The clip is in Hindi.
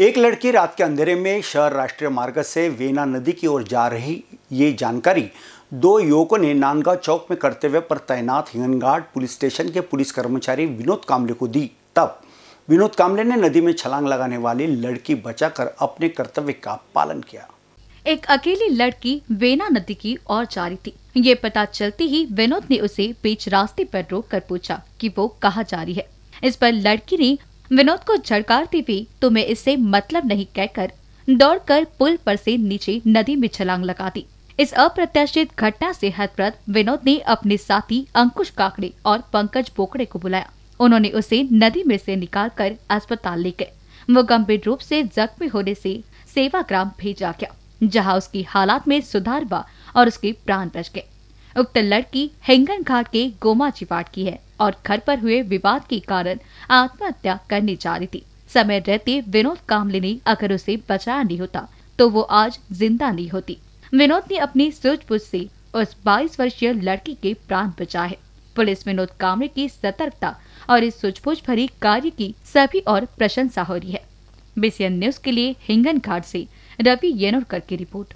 एक लड़की रात के अंधेरे में शहर राष्ट्रीय मार्ग से वेना नदी की ओर जा रही ये जानकारी दो युवकों ने नानगांव चौक में कर्तव्य पर तैनात हिंगनघाट पुलिस स्टेशन के पुलिस कर्मचारी विनोद कामले को दी तब विनोद कामले ने नदी में छलांग लगाने वाली लड़की बचाकर अपने कर्तव्य का पालन किया एक अकेली लड़की वेना नदी की ओर जा रही थी ये पता चलते ही विनोद ने उसे बीच रास्ते पर रोक कर पूछा कि वो कहा जा रही है इस पर लड़की ने विनोद को झड़कारती हुई तुम्हें इससे मतलब नहीं कहकर दौड़कर पुल पर से नीचे नदी में छलांग लगा दी इस अप्रत्याशित घटना से हतप्रत विनोद ने अपने साथी अंकुश काकड़े और पंकज बोकड़े को बुलाया उन्होंने उसे नदी में से निकालकर अस्पताल ले गए वो गंभीर रूप से जख्मी होने से सेवाग्राम भेजा गया जहां उसकी हालात में सुधार हुआ और उसके प्राण बच गए उक्त लड़की हिंगन घाट के गोमा चिपाट की है और घर पर हुए विवाद के कारण आत्महत्या करने जा रही थी समय रहते विनोद कामले ने अगर उसे बचाया नहीं होता तो वो आज जिंदा नहीं होती विनोद ने अपनी सूझबूझ से उस 22 वर्षीय लड़की के प्राण बचाए पुलिस विनोद कामरे की सतर्कता और इस सूझबूझ भरी कार्य की सभी और प्रशंसा हो रही है बीसीएन न्यूज के लिए हिंगन घाट से रवि येनोरकर की रिपोर्ट